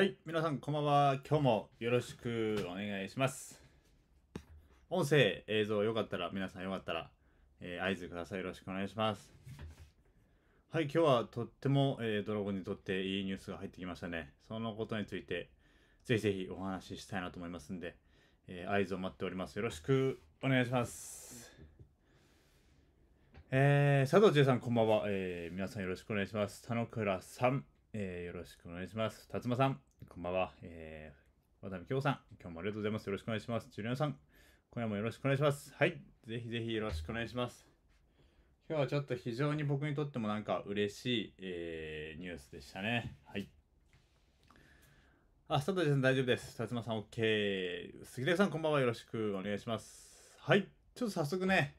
はい、皆さんこんばんは。今日もよろしくお願いします。音声、映像よかったら、皆さんよかったら、えー、合図ください。よろしくお願いします。はい、今日はとっても、えー、ドラゴンにとっていいニュースが入ってきましたね。そのことについて、ぜひぜひお話ししたいなと思いますんで、えー、合図を待っております。よろしくお願いします。えー、佐藤千恵さん、こんばんは、えー。皆さんよろしくお願いします。田野倉さん、えー、よろしくお願いします。辰馬さん、こんばんは。えー、渡辺京さん、今日もありがとうございます。よろしくお願いします。ジュリアさん、今夜もよろしくお願いします。はい、ぜひぜひよろしくお願いします。今日はちょっと非常に僕にとってもなんか嬉しい、えー、ニュースでしたね。はい。あ、佐藤さん大丈夫です。辰馬さん OK。杉田さんこんばんは。よろしくお願いします。はい。ちょっと早速ね、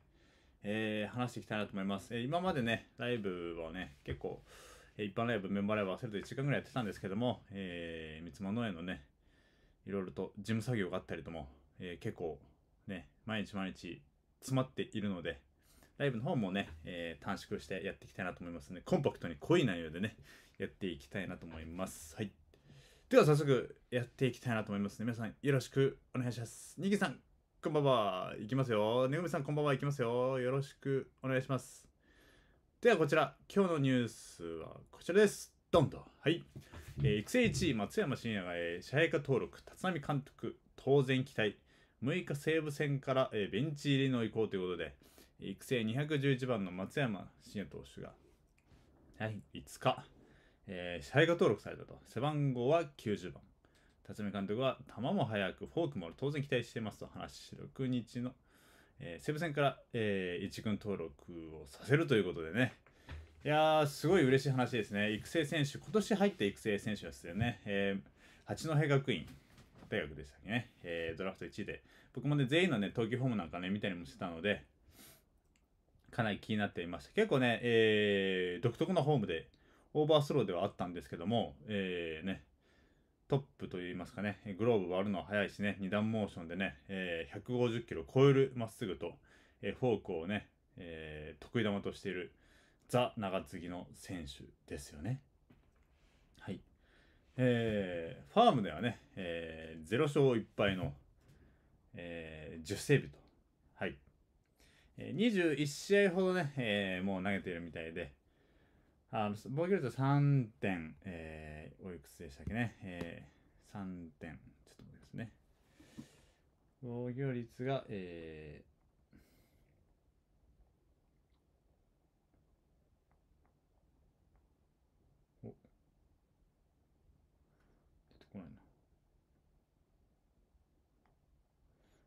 えー、話していきたいなと思います。えー、今までね、ライブをね、結構、一般ライブ、メンバーライブはわせると1時間ぐらいやってたんですけども、えー、三つ葉農園のね、いろいろと事務作業があったりとも、えー、結構ね、毎日毎日詰まっているので、ライブの方もね、えー、短縮してやっていきたいなと思いますの、ね、で、コンパクトに濃い内容でね、やっていきたいなと思います。はい。では早速やっていきたいなと思いますね。皆さんよろしくお願いします。にぎさん、こんばんは。いきますよ。ねぐみさん、こんばんは。いきますよ。よろしくお願いします。ではこちら、今日のニュースはこちらです。どんどん。はい。えー、育成1位、松山信也が、えー、支配下登録、立浪監督、当然期待。6日西武戦から、えー、ベンチ入りの移行ということで、育成211番の松山信也投手が、はい、5日、えー、支配下登録されたと。背番号は90番。辰巳監督は、球も速く、フォークも当然期待していますと話し、6日のえー、西武戦から、えー、一軍登録をさせるということでね、いやー、すごい嬉しい話ですね。育成選手、今年入った育成選手ですよね。えー、八戸学院大学でしたっけね。えー、ドラフト1位で。僕もね、全員のね、投球フォームなんかね、見たりもしてたので、かなり気になっていました。結構ね、えー、独特なフォームで、オーバースローではあったんですけども、えー、ね、トップといいますかね、グローブ割るのは速いしね、2段モーションでね、えー、150キロ超えるまっすぐと、えー、フォークをね、えー、得意球としているザ・長継ぎの選手ですよね。はい。えー、ファームではね、えー、0勝1敗の、えー、10セーブと、はい。21試合ほどね、えー、もう投げているみたいで、あの防御率は3点、えー、おいくつでしたっけね、えー、3点、ちょっと待ってくださいね。防御率が、えー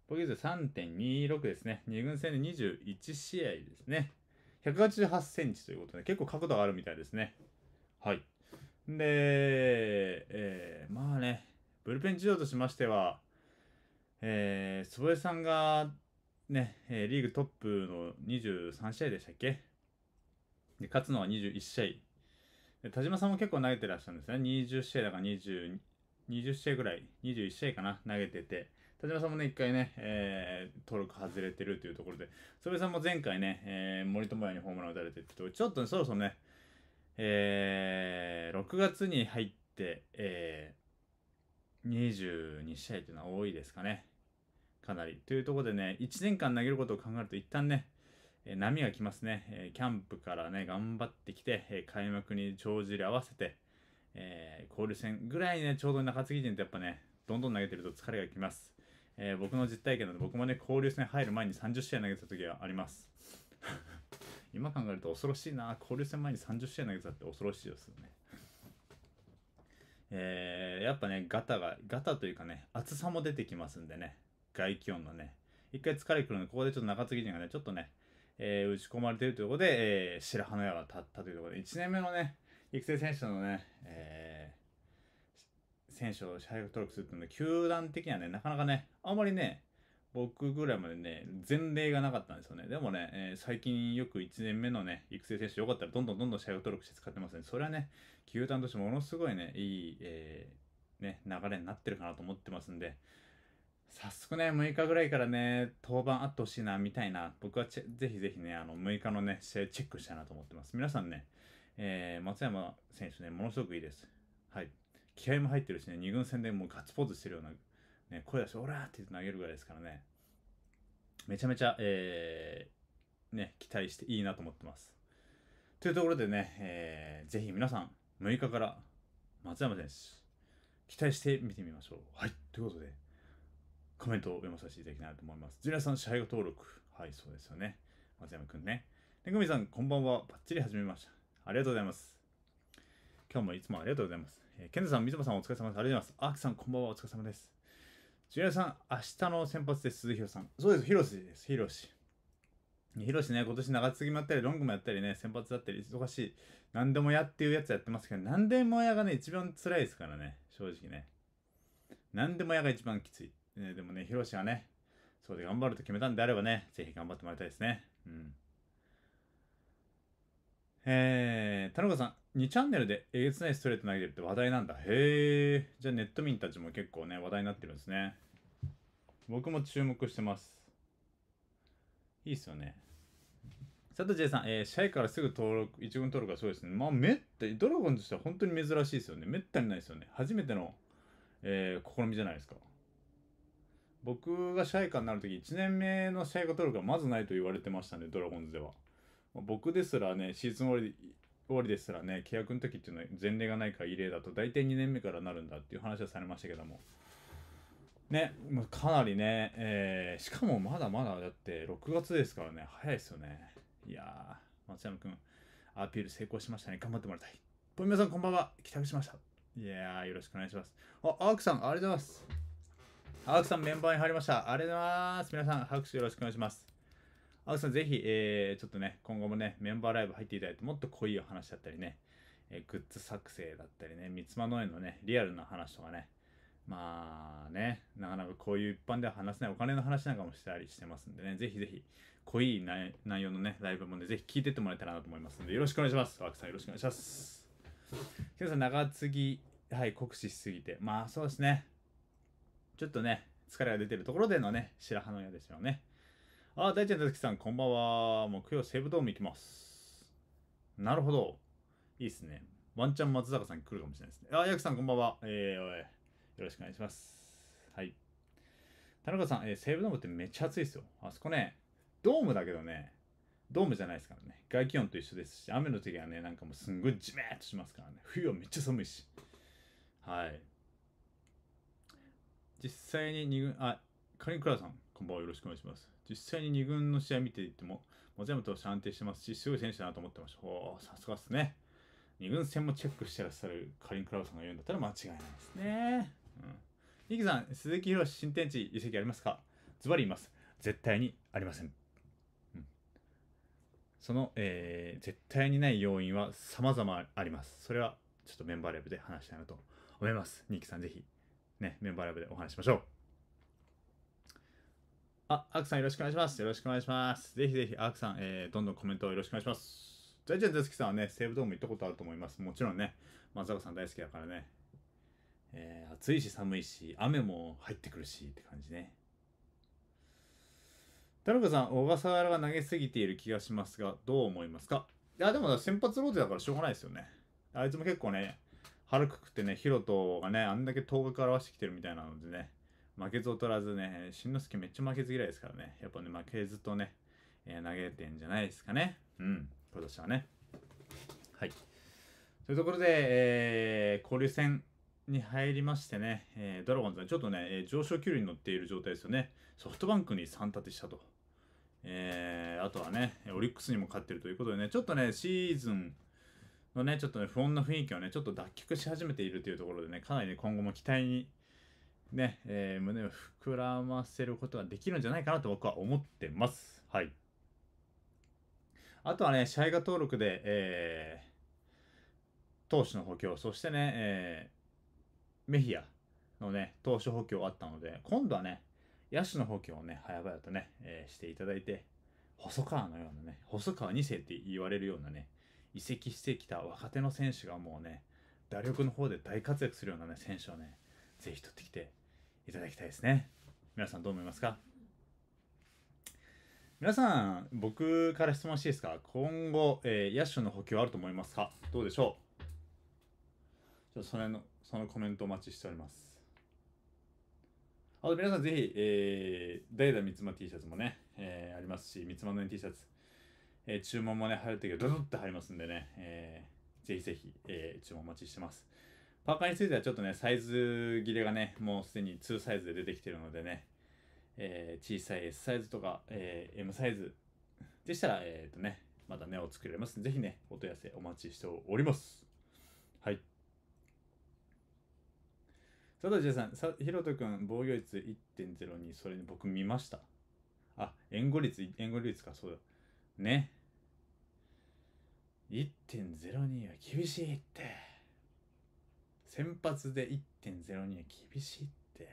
防御率3.26ですね。2軍戦で21試合ですね。188センチということで、結構角度があるみたいですね。はい。で、えー、まあね、ブルペン事情としましては、えー、坪井さんが、ね、リーグトップの23試合でしたっけで、勝つのは21試合。で田島さんも結構投げてらっしゃるんですね。20試合だから20、20試合ぐらい、21試合かな、投げてて。田島さんもね、一回ね、えー、登録外れてるというところで、それさんも前回ね、えー、森友哉にホームラン打たれてってと、ちょっと、ね、そろそろね、えー、6月に入って、えー、22試合というのは多いですかね。かなり。というところでね、1年間投げることを考えると、一旦ね、え波が来ますね、えキャンプからね、頑張ってきて、え開幕に帳尻合わせて、えー、交流戦ぐらいね、ちょうど中継ぎ陣ってやっぱね、どんどん投げてると疲れがきます。えー、僕の実体験ので僕もね交流戦入る前に30試合投げた時はあります 今考えると恐ろしいな交流戦前に30試合投げたって恐ろしいですよねえー、やっぱねガタがガタというかね厚さも出てきますんでね外気温のね一回疲れくるのでここでちょっと中継ぎ陣がねちょっとね、えー、打ち込まれてるということで、えー、白羽の矢が立ったというところで1年目のね育成選手のね、えー選手を社く登録するっていうのは、球団的にはね、なかなかね、あんまりね、僕ぐらいまでね、前例がなかったんですよね。でもね、えー、最近よく1年目のね、育成選手よかったらどんどんどんどん社用登録して使ってますね。それはね、球団としてものすごいね、いい、えー、ね、流れになってるかなと思ってますんで、早速ね、6日ぐらいからね、登板あってほしいな、みたいな、僕はぜひぜひね、あの、6日のね、試合チェックしたいなと思ってます。皆さんね、えー、松山選手ね、ものすごくいいです。はい。気合も入ってるしね、2軍戦でもうガッツポーズしてるような、ね、声出して、オラーって投げるぐらいですからね、めちゃめちゃ、えー、ね、期待していいなと思ってます。というところでね、えー、ぜひ皆さん、6日から松山選手、期待して見てみましょう。はい、ということで、コメントを読ませていただきたいと思います。ジュリアさん、支配後登録。はい、そうですよね。松山くんね。ねぐみさん、こんばんは。ばっちり始めました。ありがとうございます。今日もいつもありがとうございます。えケンザさん、水野さんお疲れ様です。ありがとうございます。アークさん、こんばんは。お疲れ様です。ジュニアさん、明日の先発です。鈴廣さん。そうです。広瀬です。広瀬。広瀬ね、今年長継ぎもやったり、ロングもやったりね、先発だったり、忙しい。何でもやっていうやつやってますけど、何でもやがね、一番辛いですからね。正直ね。何でもやが一番きつい。ね、でもね、広瀬はね、そうで頑張ると決めたんであればね、ぜひ頑張ってもらいたいですね。うん。えー、田中さん、2チャンネルでえげつないストレート投げてるって話題なんだ。へえ。じゃあネット民たちも結構ね、話題になってるんですね。僕も注目してます。いいっすよね。佐藤 J さん、えー、試合からすぐ登録、一軍登録かそうですね。まあ、めった、ドラゴンとしては本当に珍しいですよね。めったにないですよね。初めての、えー、試みじゃないですか。僕がシャイになるとき、1年目の試合が取登録がまずないと言われてましたね、ドラゴンズでは。僕ですらね、シーズン終わり終わりですらね、契約の時っていうのは前例がないか異例だと、大体2年目からなるんだっていう話はされましたけども。ね、かなりね、えー、しかもまだまだだって6月ですからね、早いですよね。いやー、松山君、アピール成功しましたね。頑張ってもらいたい。ポイ皆さん、こんばんは。帰宅しました。いやー、よろしくお願いします。あ、アークさん、ありがとうございます。アークさん、メンバーに入りました。ありがとうございます。皆さん、拍手よろしくお願いします。青木さんぜひ、えー、ちょっとね、今後もね、メンバーライブ入っていただいて、もっと濃いお話だったりね、えー、グッズ作成だったりね、三つ葉農園のね、リアルな話とかね、まあね、なかなかこういう一般では話せないお金の話なんかもしたりしてますんでね、ぜひぜひ、濃い内容のね、ライブもね、ぜひ聞いてってもらえたらなと思いますので、よろしくお願いします。青木さんよろしくお願いします。ケさん、長継ぎ、はい、酷使しすぎて。まあそうですね。ちょっとね、疲れが出てるところでのね、白羽の矢でしょうね。あ、大ちゃん、大つきさん、こんばんは。木曜、西武ドーム行きます。なるほど。いいっすね。ワンチャン松坂さん来るかもしれないですね。あ、ヤクさん、こんばんは。えー、よろしくお願いします。はい。田中さん、えー、西武ドームってめっちゃ暑いですよ。あそこね、ドームだけどね、ドームじゃないですからね。外気温と一緒ですし、雨の時はね、なんかもうすんごいジメーっとしますからね。冬はめっちゃ寒いし。はい。実際に2軍、あ、カリンクラさん。こんばんはよろしくお願いします。実際に2軍の試合見ていっても、全部投手安定してますし、強い選手だなと思ってました。おさすがっすね。2軍戦もチェックしてらっしゃるカリン・クラウさんが言うんだったら間違いないですね。うん。イキさん、鈴木宏新天地移籍ありますかズバリ言います。絶対にありません。うん、その、えー、絶対にない要因は様々あります。それはちょっとメンバーライブで話したいなと思います。ニキさんぜひ、ね、メンバーライブでお話しましょう。あ、アクさんよろしくお願いします。よろしくお願いします。ぜひぜひ、アクさん、えー、どんどんコメントをよろしくお願いします。じゃじゃャンズキさんはね、西武ドーム行ったことあると思います。もちろんね、松坂さん大好きだからね。えー、暑いし寒いし、雨も入ってくるしって感じね。田中さん、小笠原が投げすぎている気がしますが、どう思いますかいや、でも先発ローテだからしょうがないですよね。あいつも結構ね、腹くくってね、ヒロトがね、あんだけ頭角表してきてるみたいなのでね、負けず劣らずね、しんのすけめっちゃ負けず嫌いですからね。やっぱね、負けずとね、えー、投げてんじゃないですかね。うん、今年はね。はい。というところで、えー、交流戦に入りましてね、えー、ドラゴンズはちょっとね、え上昇気流に乗っている状態ですよね。ソフトバンクに3立てしたと。えー、あとはね、オリックスにも勝ってるということでね、ちょっとね、シーズンのね、ちょっとね、不穏な雰囲気をね、ちょっと脱却し始めているというところでね、かなり、ね、今後も期待にね、えー、胸を膨らませることができるんじゃないかなと僕は思ってます。はい。あとはね、試合が登録で、えー、投手の補強、そしてね、えー、メヒアのね、投手補強あったので、今度はね、野手の補強をね、早々とね、えー、していただいて、細川のようなね、細川2世って言われるようなね、移籍してきた若手の選手がもうね、打力の方で大活躍するようなね、選手をね、ぜひ取ってきていただきたいですね。皆さんどう思いますか皆さん、僕から質問していいですか今後、えー、野手の補強あると思いますかどうでしょうちょそれの、そのコメントお待ちしております。あと皆さんぜひ、えー、代打三つ間 T シャツもね、えー、ありますし、三つ間の T シャツ、えー、注文もね、入るときはドドッと入りますんでね、えー、ぜひぜひ、えー、注文お待ちしてます。パーカーについてはちょっとね、サイズ切れがね、もうすでに2サイズで出てきてるのでね、えー、小さい S サイズとか、えー、M サイズでしたら、えっ、ー、とね、またね、お作れます。ぜひね、お問い合わせお待ちしております。はい。佐藤淳さん、さひろとくん、防御率1.0に、それに僕見ました。あ、援護率、援護率か、そうだ。ね。1.02は厳しいって。先発で1.02は厳しいって。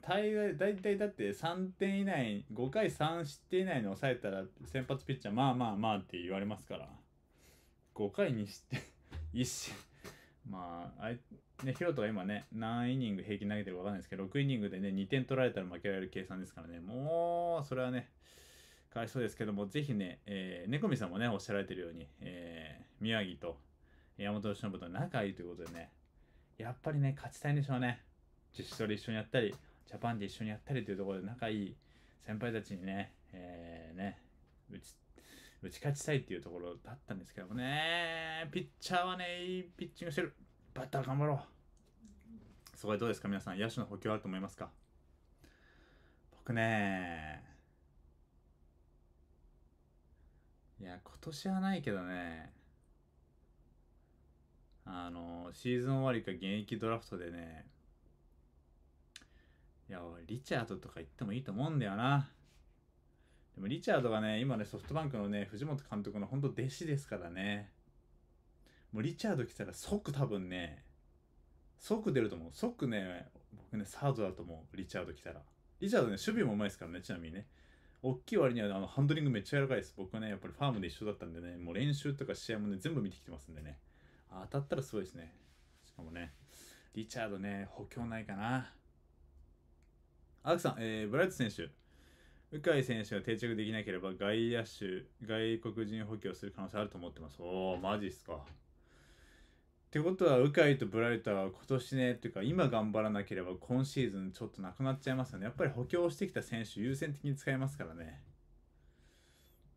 大概、大体だって3点以内、5回3失点以内に抑えたら先発ピッチャーまあまあまあって言われますから。5回2失点、1 失まあ、あね、ヒロトが今ね、何イニング平均投げてるか分かんないですけど、6イニングでね、2点取られたら負けられる計算ですからね、もう、それはね、かわいそうですけども、ぜひね、えー、猫、見さんもね、おっしゃられてるように、えー、宮城と山本由伸と仲いいということでね、やっぱりね、勝ちたいんでしょうね。自主トレ一緒にやったり、ジャパンで一緒にやったりというところで仲いい先輩たちにね、えー、ね、打ち、打ち勝ちたいっていうところだったんですけどもね、ピッチャーはね、いいピッチングしてる。バッター頑張ろう。そこでどうですか皆さん、野手の補強あると思いますか僕ね、いや、今年はないけどね、あの、シーズン終わりか現役ドラフトでね、いや、リチャードとか言ってもいいと思うんだよな。でもリチャードがね、今ね、ソフトバンクのね、藤本監督のほんと弟子ですからね。もうリチャード来たら即多分ね、即出ると思う。即ね、僕ね、サードだと思う。リチャード来たら。リチャードね、守備もうまいですからね、ちなみにね。大きい割にはあのハンドリングめっちゃ柔らかいです。僕はね、やっぱりファームで一緒だったんでね、もう練習とか試合もね、全部見てきてますんでね。当たったらすごいですね。しかもね、リチャードね、補強ないかな。アークさん、えー、ブライト選手、鵜飼選手が定着できなければ外野手、外国人補強する可能性あると思ってます。おー、マジっすか。ってことは、鵜飼とブライトは今年ね、とていうか、今頑張らなければ今シーズンちょっとなくなっちゃいますよね。やっぱり補強してきた選手優先的に使いますからね。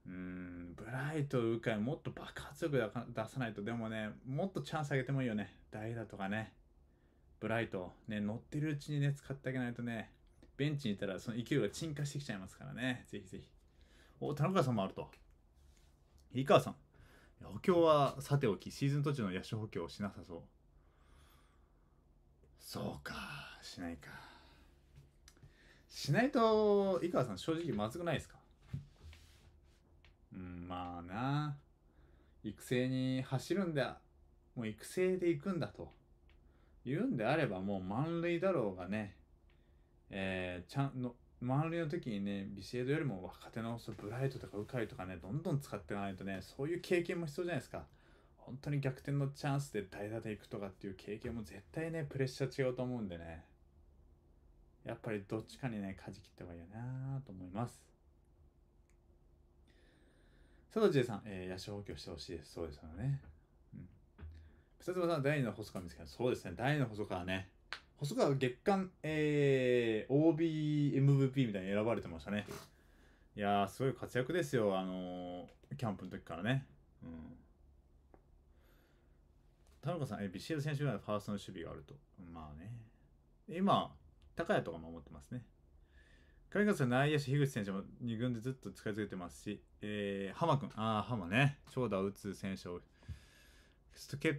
うーん。ブライト、ウカイ、もっと爆発力出さないと、でもね、もっとチャンスあげてもいいよね。イ打とかね。ブライト、ね、乗ってるうちにね、使ってあげないとね、ベンチにいたらその勢いが沈下してきちゃいますからね。ぜひぜひ。お、田中さんもあると。井川さん。補強はさておき、シーズン途中の野手補強をしなさそう。そうか、しないか。しないと、井川さん正直まずくないですかうん、まあな。育成に走るんだ。もう育成で行くんだと。言うんであればもう満塁だろうがね、えー、ちゃんの、満塁の時にね、ビシエドよりも若手のブライトとかウカイとかね、どんどん使っていかないとね、そういう経験も必要じゃないですか。本当に逆転のチャンスで代打で行くとかっていう経験も絶対ね、プレッシャー違うと思うんでね。やっぱりどっちかにね、舵切った方がいいよなと思います。佐藤さん、えー、野手補強してほしいです。そうですよね。うん。草妻さん、第2の細川見つけた。そうですね、第2の細川ね。細川月間、えー、OB、MVP みたいに選ばれてましたね。いやー、すごい活躍ですよ、あのー、キャンプの時からね。うん。田中さん、えー、ビシエル選手ぐらいファーストの守備があると。まあね。今、高谷とか守ってますね。海外内野手、樋口選手も2軍でずっと使い続けてますし、えー、浜君、ああ、浜ね、長打を打つ選手を、助っ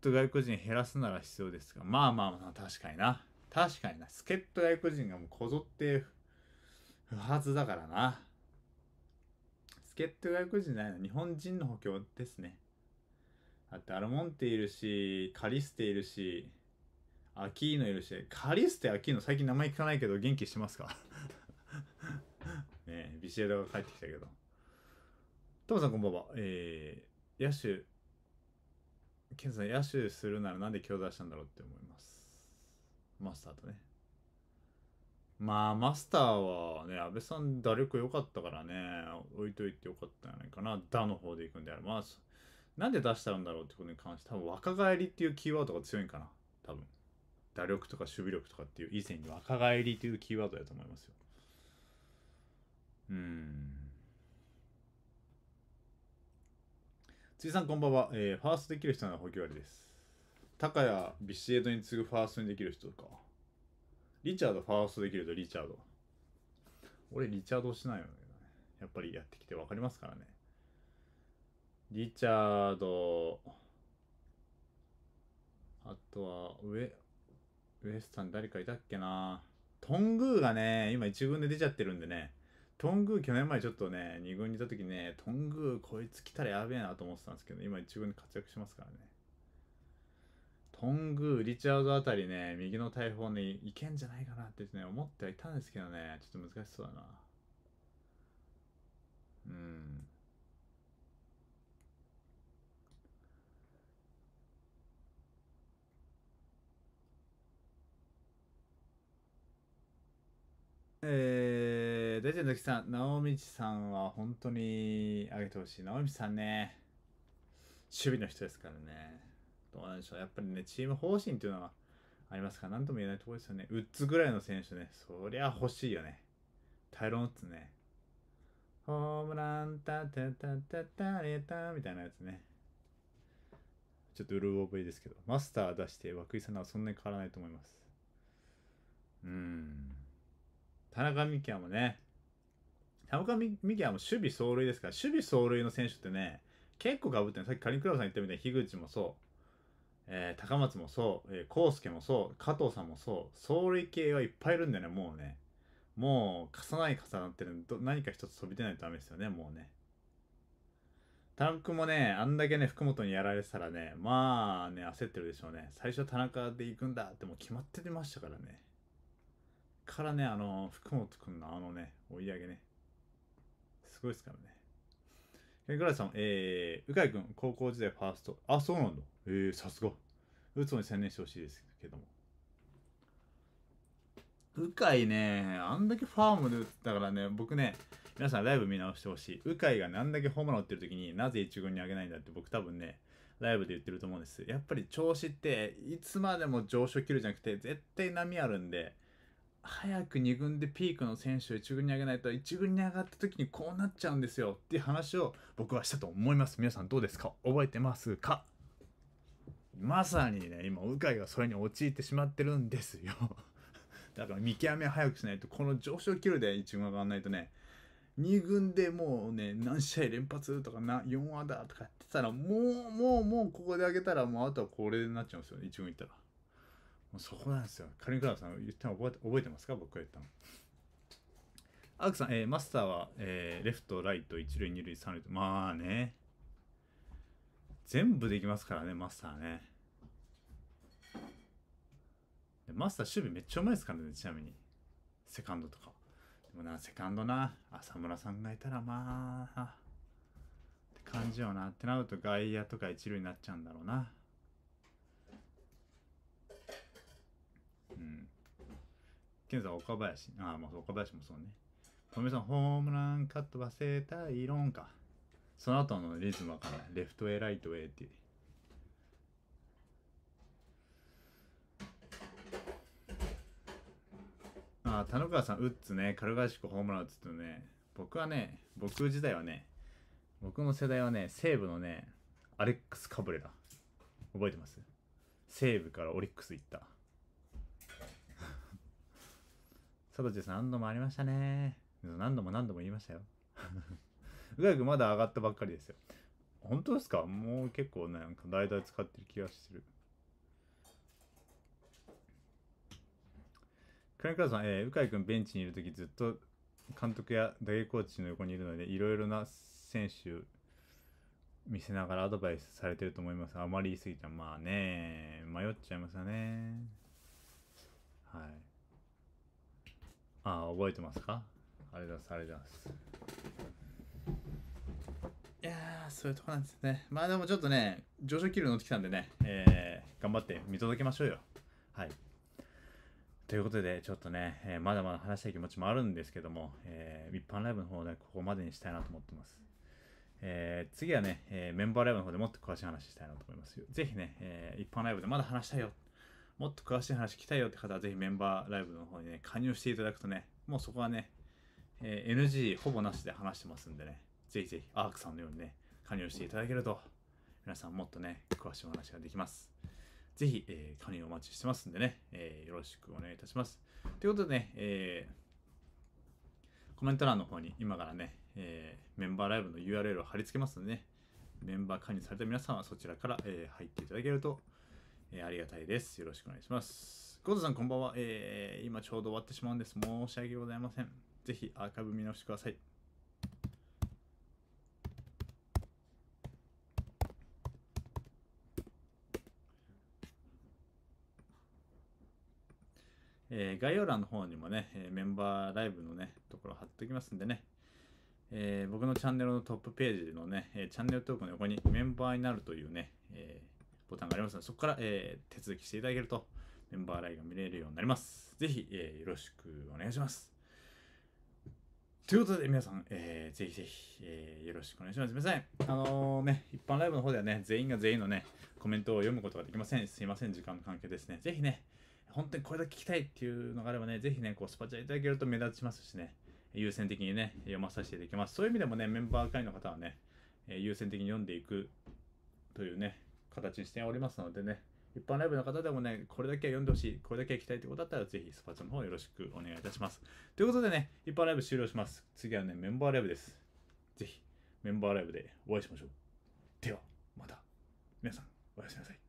人外国人減らすなら必要ですが、まあまあまあ、確かにな。確かにな。助っ人外国人がもうこぞって不発だからな。助っ人外国人じゃないの、日本人の補強ですね。だってアルモンテいるし、カリステいるし、アキーノいるし、カリステ、アキーノ、最近名前聞かないけど元気してますかシエが帰ってきたけど。トムさんこんばんは。えー、野手、ケンさん、野手するならなんで強打したんだろうって思います。マスターとね。まあ、マスターはね、安倍さん打力良かったからね、置いといて良かったんじゃないかな。打の方で行くんであれば、まあ、なんで出したんだろうってことに関して、多分若返りっていうキーワードが強いんかな。多分。打力とか守備力とかっていう以前に若返りというキーワードだと思いますよ。うん辻さんこんばんは、えー、ファーストできる人なら補給割です。高谷、ビシエドに次ぐファーストにできる人か。リチャード、ファーストできるとリチャード。俺、リチャードしないよね。やっぱりやってきて分かりますからね。リチャード、あとは、上、ウエスタン誰かいたっけな。トングーがね、今1軍で出ちゃってるんでね。トングー去年前ちょっとね、2軍にいた時ね、トングーこいつ来たらやべえなと思ってたんですけど、今一軍で活躍しますからね。トングー、リチャードあたりね、右の大砲にいけんじゃないかなってね、思ってはいたんですけどね、ちょっと難しそうだな。うん。えー、大体の時さん、直道さんは本当にあげてほしい。直道さんね、守備の人ですからね。どうなんでしょう。やっぱりね、チーム方針っていうのはありますから、なんとも言えないところですよね。ウッズぐらいの選手ね、そりゃ欲しいよね。タイロンウッズね。ホームラン、タタタタタレタみたいなやつね。ちょっとうる覚えですけど、マスター出して涌井さんはそんなに変わらないと思います。うーん。田中美希はもね、田中美希也も守備走塁ですから、守備走塁の選手ってね、結構かぶってるさっきカリンクラブさん言ったみたいに、樋口もそう、えー、高松もそう、えー、康介もそう、加藤さんもそう、走塁系はいっぱいいるんだよね、もうね。もう、重なり重なってるで、何か一つ飛び出ないとダメですよね、もうね。田中君もね、あんだけね、福本にやられてたらね、まあね、焦ってるでしょうね。最初田中で行くんだってもう決まってましたからね。からね、あの、福本くんのあのね、追い上げね、すごいですからね。ケンクラさん、えー、うかいくん、高校時代ファースト。あ、そうなんだ。えー、さすが。打つのに専念してほしいですけども。うかいね、あんだけファームで打ったからね、僕ね、皆さんライブ見直してほしい。うかいがあんだけホームラン打ってる時になぜ1軍に上げないんだって僕多分ね、ライブで言ってると思うんです。やっぱり調子っていつまでも上昇切るじゃなくて絶対波あるんで、早く2軍でピークの選手を1軍に上げないと1軍に上がった時にこうなっちゃうんですよっていう話を僕はしたと思います皆さんどうですか覚えてますかまさにね今鵜飼がそれに陥ってしまってるんですよ だから見極め早くしないとこの上昇キ流で1軍上がらないとね2軍でもうね何試合連発とかな4話だとかやってたらもうもうもうここで上げたらもうあとはこれになっちゃうんですよね1軍行ったら。もうそこなんですよ。カリンクラウさん言ったの覚え覚えてますか僕が言ったの。アークさん、えー、マスターは、えー、レフト、ライト、一塁、二塁、三塁と、まあね。全部できますからね、マスターね。でマスター、守備めっちゃうまいですからね、ちなみに。セカンドとか。でもな、セカンドな、浅村さんがいたら、まあ、って感じよな。ってなると、外野とか一塁になっちゃうんだろうな。現在岡林。ああ、まあ岡林もそうね。富さん、ホームランカット忘れたい論か。その後のリズムはからレフトへライトへっていう。あ、田中さん、打つね、軽々しくホームラン打つとね、僕はね、僕時代はね、僕の世代はね、西武のね、アレックス・カブレラ。覚えてます西武からオリックス行った。サトチさん何度もありましたね。何度も何度も言いましたよ。うがくまだ上がったばっかりですよ。本当ですかもう結構ね、なんか大体使ってる気がする。クラクラさん、えー、うかいくんベンチにいるときずっと監督や打撃コーチの横にいるので、いろいろな選手見せながらアドバイスされてると思います。あまり言い過ぎたまあね、迷っちゃいますよね。はい。ああ、覚えてますかありがとうございます、ありがとうございます。いやー、そういうとこなんですね。まあでもちょっとね、上昇気流乗ってきたんでね、えー、頑張って見届けましょうよ。はい。ということで、ちょっとね、えー、まだまだ話したい気持ちもあるんですけども、えー、一般ライブの方ね、ここまでにしたいなと思ってます。えー、次はね、えメンバーライブの方でもっと詳しい話したいなと思います。ぜひね、え一般ライブでまだ話したいよもっと詳しい話聞きたいよって方は、ぜひメンバーライブの方にね、加入していただくとね、もうそこはね、えー、NG ほぼなしで話してますんでね、ぜひぜひアークさんのようにね、加入していただけると、皆さんもっとね、詳しいお話ができます。ぜひ、えー、加入お待ちしてますんでね、えー、よろしくお願いいたします。ということでね、えー、コメント欄の方に今からね、えー、メンバーライブの URL を貼り付けますんでね、メンバー加入された皆さんはそちらから、えー、入っていただけるとえー、ありがたいです。よろしくお願いします。コードさんこんばんは、えー。今ちょうど終わってしまうんです。申し訳ございません。ぜひアーカイブ見直してください。えー、概要欄の方にもね、えー、メンバーライブのね、ところ貼っておきますんでね、えー、僕のチャンネルのトップページのね、えチャンネル登録の横にメンバーになるというね、えボタンがありますので、そこから、えー、手続きしていただけると、メンバーラインが見れるようになります。ぜひ、えー、よろしくお願いします。ということで、皆さん、えー、ぜひぜひ、えー、よろしくお願いします。皆さん、あのー、ね、一般ライブの方ではね、全員が全員のね、コメントを読むことができません。すいません、時間の関係ですね。ぜひね、本当にこれだけ聞きたいっていうのがあればね、ぜひね、こう、スパチャいただけると目立ちますしね、優先的にね、読まさせていただきます。そういう意味でもね、メンバー会の方はね、え優先的に読んでいくというね、形にしておりますのでね、一般ライブの方でもね、これだけは読んでほしい、これだけは聞きたいってことだったら、ぜひスパチャの方よろしくお願いいたします。ということでね、一般ライブ終了します。次はね、メンバーライブです。ぜひ、メンバーライブでお会いしましょう。では、また、皆さん、おやすみなさい。